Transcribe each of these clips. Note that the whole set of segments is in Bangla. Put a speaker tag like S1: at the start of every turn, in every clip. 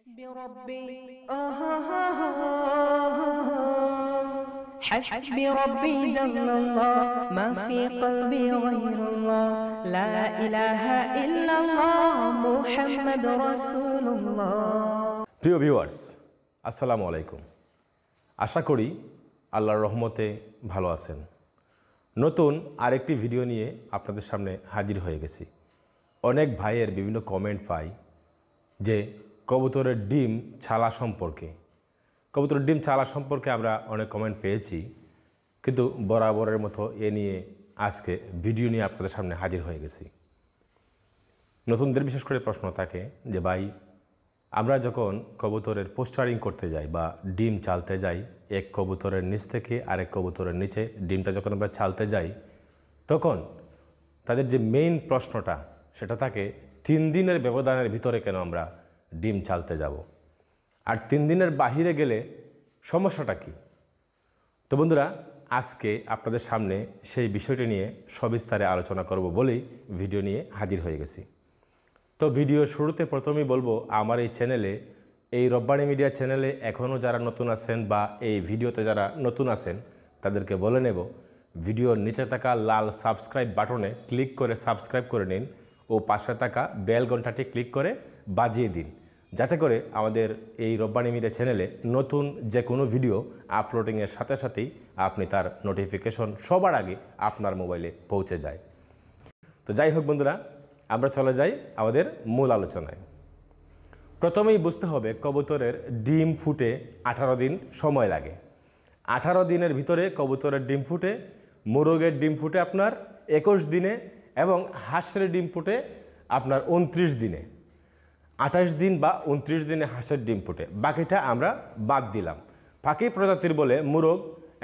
S1: حسبي ربي جل الله ما في قلبي غير الله لا إله إلا الله محمد رسول الله প্রিয় ভিউয়ার্স আসসালামু আলাইকুম আশা করি আল্লাহর রহমতে ভালো আছেন নতুন আরেকটি ভিডিও নিয়ে আপনাদের সামনে হাজির হয়ে গেছি অনেক ভাইয়ের বিভিন্ন কমেন্ট পাই যে কবুতরের ডিম ছালা সম্পর্কে কবুতরের ডিম ছালা সম্পর্কে আমরা অনেক কমেন্ট পেয়েছি কিন্তু বরাবরের মতো এ নিয়ে আজকে ভিডিও নিয়ে আপনাদের সামনে হাজির হয়ে গেছি নতুনদের বিশেষ করে প্রশ্ন থাকে যে ভাই আমরা যখন কবুতরের পোস্টারিং করতে যাই বা ডিম চালতে যাই এক কবুতরের নিচ থেকে আরেক কবুতরের নিচে ডিমটা যখন আমরা চালতে যাই তখন তাদের যে মেইন প্রশ্নটা সেটা থাকে তিন দিনের ব্যবধানের ভিতরে কেন আমরা ডিম চালতে যাব আর তিন দিনের বাহিরে গেলে সমস্যাটা কি তো বন্ধুরা আজকে আপনাদের সামনে সেই বিষয়টি নিয়ে সবিস্তারে আলোচনা করব বলেই ভিডিও নিয়ে হাজির হয়ে গেছি তো ভিডিও শুরুতে প্রথমেই বলবো আমার এই চ্যানেলে এই রব্বানি মিডিয়া চ্যানেলে এখনও যারা নতুন আছেন বা এই ভিডিওতে যারা নতুন আছেন তাদেরকে বলে নেব ভিডিওর নিচে থাকা লাল সাবস্ক্রাইব বাটনে ক্লিক করে সাবস্ক্রাইব করে নিন ও পাশে থাকা বেল ঘন্টাটি ক্লিক করে বাজিয়ে দিন যাতে করে আমাদের এই রব্বানি মিডিয়া চ্যানেলে নতুন যে কোনো ভিডিও আপলোডিংয়ের সাথে সাথেই আপনি তার নোটিফিকেশন সবার আগে আপনার মোবাইলে পৌঁছে যায় তো যাই হোক বন্ধুরা আমরা চলে যাই আমাদের মূল আলোচনায় প্রথমেই বুঝতে হবে কবুতরের ডিম ফুটে আঠারো দিন সময় লাগে আঠারো দিনের ভিতরে কবুতরের ডিম ফুটে মোরগের ডিম ফুটে আপনার একুশ দিনে এবং হাঁসের ডিম ফুটে আপনার উনত্রিশ দিনে আঠাশ দিন বা উনত্রিশ দিনে হাঁসের ডিম ফুটে বাকিটা আমরা বাদ দিলাম পাখি প্রজাতির বলে মুরগ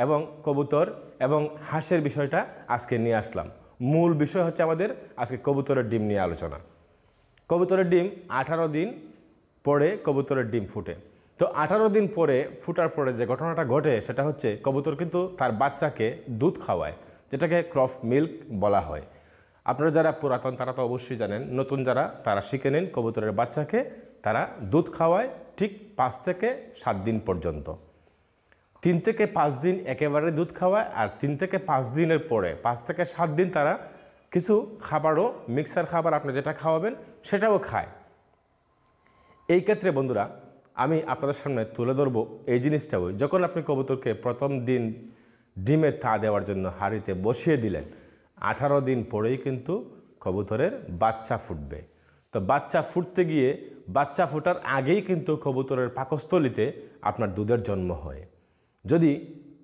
S1: এবং কবুতর এবং হাঁসের বিষয়টা আজকে নিয়ে আসলাম মূল বিষয় হচ্ছে আমাদের আজকে কবুতরের ডিম নিয়ে আলোচনা কবুতরের ডিম আঠারো দিন পরে কবুতরের ডিম ফুটে তো আঠারো দিন পরে ফুটার পরে যে ঘটনাটা ঘটে সেটা হচ্ছে কবুতর কিন্তু তার বাচ্চাকে দুধ খাওয়ায় যেটাকে ক্রফ মিল্ক বলা হয় আপনারা যারা পুরাতন তারা তো অবশ্যই জানেন নতুন যারা তারা শিখে নেন কবুতরের বাচ্চাকে তারা দুধ খাওয়ায় ঠিক পাঁচ থেকে সাত দিন পর্যন্ত তিন থেকে পাঁচ দিন একেবারে দুধ খাওয়ায় আর তিন থেকে পাঁচ দিনের পরে পাঁচ থেকে সাত দিন তারা কিছু খাবারও মিক্সার খাবার আপনি যেটা খাওয়াবেন সেটাও খায় এই ক্ষেত্রে বন্ধুরা আমি আপনাদের সামনে তুলে ধরবো এই জিনিসটাও যখন আপনি কবুতরকে প্রথম দিন ডিমের তা দেওয়ার জন্য হাঁড়িতে বসিয়ে দিলেন আঠারো দিন পরেই কিন্তু কবুতরের বাচ্চা ফুটবে তো বাচ্চা ফুটতে গিয়ে বাচ্চা ফোটার আগেই কিন্তু কবুতরের পাকস্থলিতে আপনার দুধের জন্ম হয় যদি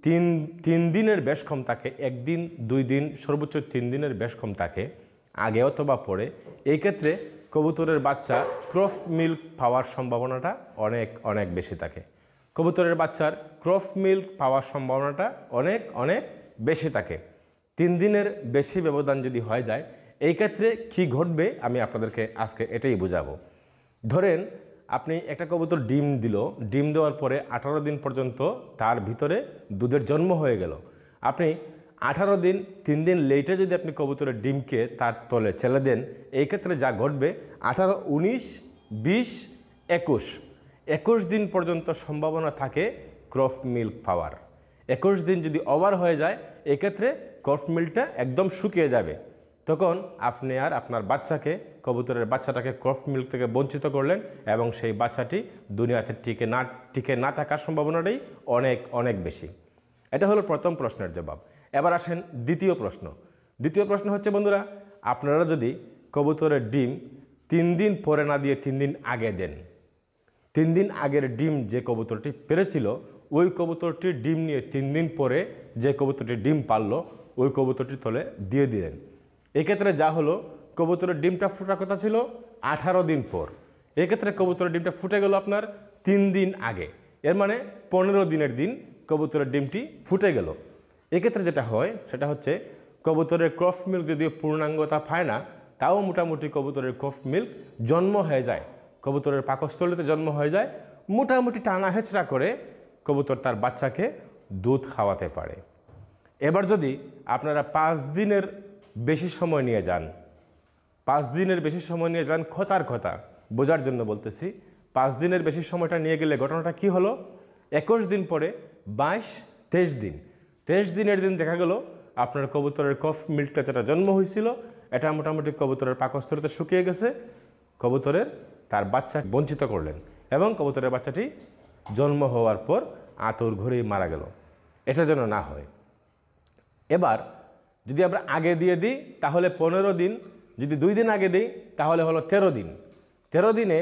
S1: তিন তিন দিনের বেশ কম থাকে একদিন দুই দিন সর্বোচ্চ তিন দিনের বেশ কম থাকে আগে অথবা পরে এই ক্ষেত্রে কবুতরের বাচ্চা ক্রফ মিল্ক পাওয়ার সম্ভাবনাটা অনেক অনেক বেশি থাকে কবুতরের বাচ্চার ক্রফ মিল্ক পাওয়ার সম্ভাবনাটা অনেক অনেক বেশি থাকে তিন দিনের বেশি ব্যবধান যদি হয়ে যায় এই ক্ষেত্রে কি ঘটবে আমি আপনাদেরকে আজকে এটাই বোঝাবো ধরেন আপনি একটা কবুতর ডিম দিল ডিম দেওয়ার পরে আঠারো দিন পর্যন্ত তার ভিতরে দুধের জন্ম হয়ে গেল আপনি আঠারো দিন তিন দিন লেটে যদি আপনি কবুতরের ডিমকে তার তলে ছেলে দেন এই ক্ষেত্রে যা ঘটবে আঠারো উনিশ বিশ একুশ একুশ দিন পর্যন্ত সম্ভাবনা থাকে ক্রফ মিল্ক পাওয়ার একুশ দিন যদি ওভার হয়ে যায় এক্ষেত্রে কর্ফ মিলটা একদম শুকিয়ে যাবে তখন আপনি আর আপনার বাচ্চাকে কবুতরের বাচ্চাটাকে ক্রফ মিল্ক থেকে বঞ্চিত করলেন এবং সেই বাচ্চাটি দুনিয়াতে টিকে না টিকে না থাকার সম্ভাবনাটাই অনেক অনেক বেশি এটা হলো প্রথম প্রশ্নের জবাব এবার আসেন দ্বিতীয় প্রশ্ন দ্বিতীয় প্রশ্ন হচ্ছে বন্ধুরা আপনারা যদি কবুতরের ডিম তিন দিন পরে না দিয়ে তিন দিন আগে দেন তিন দিন আগের ডিম যে কবুতরটি পেরেছিল ওই কবুতরটির ডিম নিয়ে তিন দিন পরে যে কবুতরটি ডিম পারল ওই কবুতরটির তলে দিয়ে দিলেন এক্ষেত্রে যা হলো কবুতরের ডিমটা ফোটার কথা ছিল আঠারো দিন পর এক্ষেত্রে কবুতরের ডিমটা ফুটে গেল আপনার তিন দিন আগে এর মানে পনেরো দিনের দিন কবুতরের ডিমটি ফুটে গেল এক্ষেত্রে যেটা হয় সেটা হচ্ছে কবুতরের ক্রফ মিল্ক যদিও পূর্ণাঙ্গতা পায় না তাও মোটামুটি কবুতরের ক্রফ মিল্ক জন্ম হয়ে যায় কবুতরের পাকস্থলীতে জন্ম হয়ে যায় মোটামুটি টানা হেঁচড়া করে কবুতর তার বাচ্চাকে দুধ খাওয়াতে পারে এবার যদি আপনারা পাঁচ দিনের বেশি সময় নিয়ে যান পাঁচ দিনের বেশি সময় নিয়ে যান খতার কথা বোঝার জন্য বলতেছি পাঁচ দিনের বেশি সময়টা নিয়ে গেলে ঘটনাটা কি হলো একুশ দিন পরে বাইশ তেইশ দিন তেইশ দিনের দিন দেখা গেল আপনার কবুতরের কফ মিল্কটা যেটা জন্ম হয়েছিল এটা মোটামুটি কবুতরের পাকস্তরিতে শুকিয়ে গেছে কবুতরের তার বাচ্চা বঞ্চিত করলেন এবং কবুতরের বাচ্চাটি জন্ম হওয়ার পর আতর ঘরেই মারা গেল এটা যেন না হয় এবার যদি আমরা আগে দিয়ে দিই তাহলে পনেরো দিন যদি দুই দিন আগে দিই তাহলে হলো তেরো দিন তেরো দিনে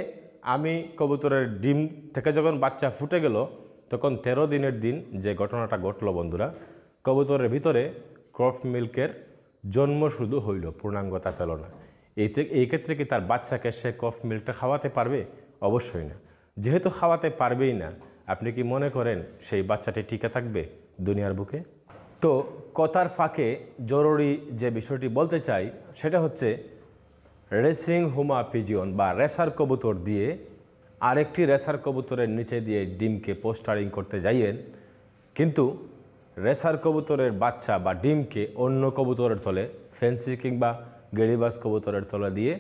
S1: আমি কবুতরের ডিম থেকে যখন বাচ্চা ফুটে গেল তখন তেরো দিনের দিন যে ঘটনাটা ঘটল বন্ধুরা কবুতরের ভিতরে ক্রফ মিল্কের জন্ম শুধু হইল পূর্ণাঙ্গতা পেল না এই ক্ষেত্রে কি তার বাচ্চাকে সে কফ মিল্কটা খাওয়াতে পারবে অবশ্যই না যেহেতু খাওয়াতে পারবেই না আপনি কি মনে করেন সেই বাচ্চাটি টিকে থাকবে দুনিয়ার বুকে তো কথার ফাঁকে জরুরি যে বিষয়টি বলতে চাই সেটা হচ্ছে রেসিং হুমা পিজিয়ন বা রেসার কবুতর দিয়ে আরেকটি রেসার কবুতরের নিচে দিয়ে ডিমকে পোস্টারিং করতে যাইয়েন কিন্তু রেসার কবুতরের বাচ্চা বা ডিমকে অন্য কবুতরের তলে ফেন্সি কিংবা গেড়িবাস কবুতরের তলা দিয়ে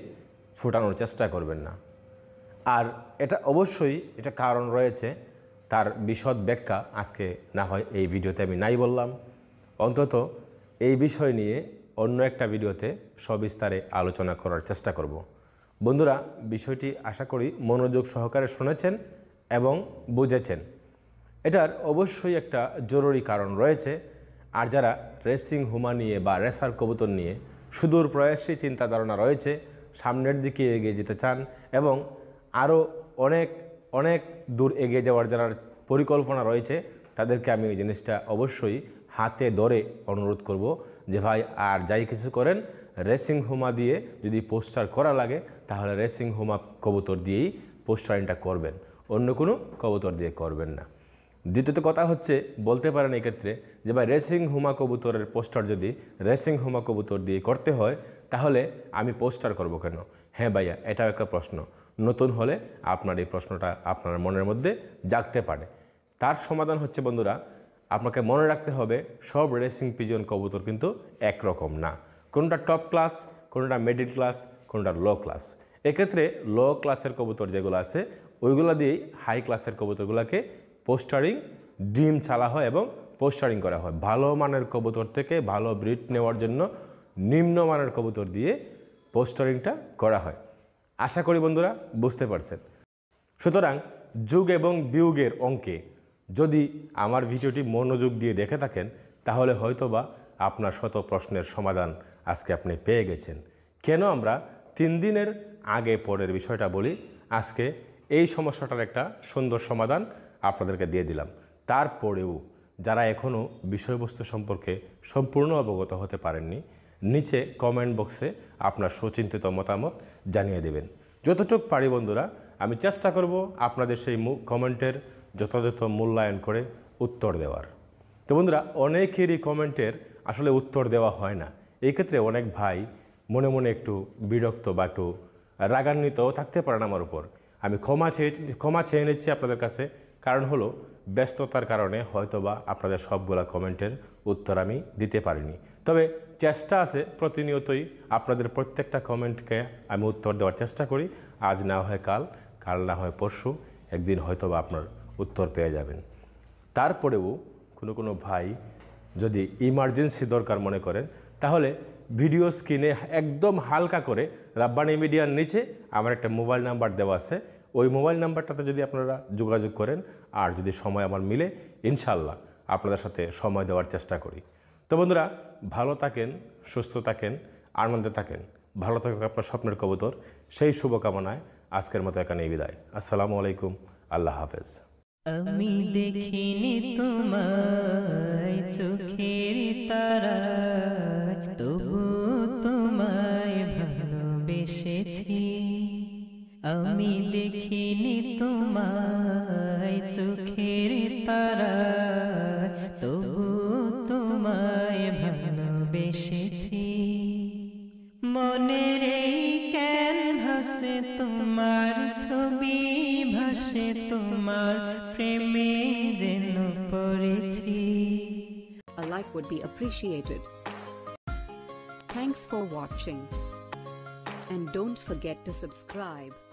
S1: ফুটানোর চেষ্টা করবেন না আর এটা অবশ্যই এটা কারণ রয়েছে তার বিশদ ব্যাখ্যা আজকে না হয় এই ভিডিওতে আমি নাই বললাম অন্তত এই বিষয় নিয়ে অন্য একটা ভিডিওতে সবিস্তারে আলোচনা করার চেষ্টা করব বন্ধুরা বিষয়টি আশা করি মনোযোগ সহকারে শুনেছেন এবং বুঝেছেন এটার অবশ্যই একটা জরুরি কারণ রয়েছে আর যারা রেসিং হুমা নিয়ে বা রেসার কবুতর নিয়ে সুদূর প্রয়াসী চিন্তাধারণা রয়েছে সামনের দিকে এগিয়ে যেতে চান এবং আরও অনেক অনেক দূর এগিয়ে যাওয়ার যারা পরিকল্পনা রয়েছে তাদেরকে আমি ওই জিনিসটা অবশ্যই হাতে ধরে অনুরোধ করব যে ভাই আর যাই কিছু করেন রেসিং হোমা দিয়ে যদি পোস্টার করা লাগে তাহলে রেসিং হোমা কবুতর দিয়েই পোস্টারিংটা করবেন অন্য কোনো কবুতর দিয়ে করবেন না দ্বিতীয়ত কথা হচ্ছে বলতে পারেন এক্ষেত্রে যে ভাই রেসিং হুমা কবুতরের পোস্টার যদি রেসিং হুমা কবুতর দিয়ে করতে হয় তাহলে আমি পোস্টার করব কেন হ্যাঁ ভাইয়া এটাও একটা প্রশ্ন নতুন হলে আপনার এই প্রশ্নটা আপনার মনের মধ্যে জাগতে পারে তার সমাধান হচ্ছে বন্ধুরা আপনাকে মনে রাখতে হবে সব রেসিং পিজন কবুতর কিন্তু একরকম না কোনটা টপ ক্লাস কোনটা মিডিল ক্লাস কোনটা লো ক্লাস এক্ষেত্রে লো ক্লাসের কবুতর যেগুলো আছে ওইগুলো দিয়েই হাই ক্লাসের কবুতরগুলোকে পোস্টারিং ডিম ছালা হয় এবং পোস্টারিং করা হয় ভালো মানের কবুতর থেকে ভালো ব্রিড নেওয়ার জন্য নিম্নমানের কবুতর দিয়ে পোস্টারিংটা করা হয় আশা করি বন্ধুরা বুঝতে পারছেন সুতরাং যুগ এবং বিয়োগের অঙ্কে যদি আমার ভিডিওটি মনোযোগ দিয়ে দেখে থাকেন তাহলে হয়তোবা আপনার শত প্রশ্নের সমাধান আজকে আপনি পেয়ে গেছেন কেন আমরা তিন দিনের আগে পরের বিষয়টা বলি আজকে এই সমস্যাটার একটা সুন্দর সমাধান আপনাদেরকে দিয়ে দিলাম তারপরেও যারা এখনও বিষয়বস্তু সম্পর্কে সম্পূর্ণ অবগত হতে পারেননি নিচে কমেন্ট বক্সে আপনার সুচিন্তিত মতামত জানিয়ে দেবেন যতটুক পারি বন্ধুরা আমি চেষ্টা করব আপনাদের সেই কমেন্টের যথাযথ মূল্যায়ন করে উত্তর দেওয়ার তো বন্ধুরা অনেকেরই কমেন্টের আসলে উত্তর দেওয়া হয় না এই ক্ষেত্রে অনেক ভাই মনে মনে একটু বিরক্ত বা একটু রাগান্বিত থাকতে পারেন আমার উপর আমি ক্ষমা চেয়ে ক্ষমা চেয়ে নিচ্ছি আপনাদের কাছে কারণ হলো ব্যস্ততার কারণে হয়তোবা আপনাদের সবগুলা কমেন্টের উত্তর আমি দিতে পারিনি তবে চেষ্টা আছে প্রতিনিয়তই আপনাদের প্রত্যেকটা কমেন্টকে আমি উত্তর দেওয়ার চেষ্টা করি আজ না হয় কাল কাল না হয় পরশু একদিন হয়তোবা আপনার উত্তর পেয়ে যাবেন তারপরেও কোনো কোনো ভাই যদি ইমার্জেন্সি দরকার মনে করেন তাহলে ভিডিও স্ক্রিনে একদম হালকা করে রাব্বানি মিডিয়ার নিচে আমার একটা মোবাইল নাম্বার দেওয়া আছে ওই মোবাইল নাম্বারটাতে যদি আপনারা যোগাযোগ করেন আর যদি সময় আমার মিলে ইনশাল্লাহ আপনাদের সাথে সময় দেওয়ার চেষ্টা করি তো বন্ধুরা ভালো থাকেন সুস্থ থাকেন আনন্দে থাকেন ভালো থাকুক আপনার স্বপ্নের কবুতর সেই শুভকামনায় আজকের মতো এখানে বিদায় আসসালামু আলাইকুম আল্লাহ হাফেজ আমি দেখিনি তোমায় চোখের তারা তবু তোমায় ভালোবেসেছি আমি দেখিনি তোমায় চোখে তোমার ছবি ভাসে তোমার প্রেমে যেন পড়েছি A like would be appreciated. Thanks for watching. And don't forget to subscribe.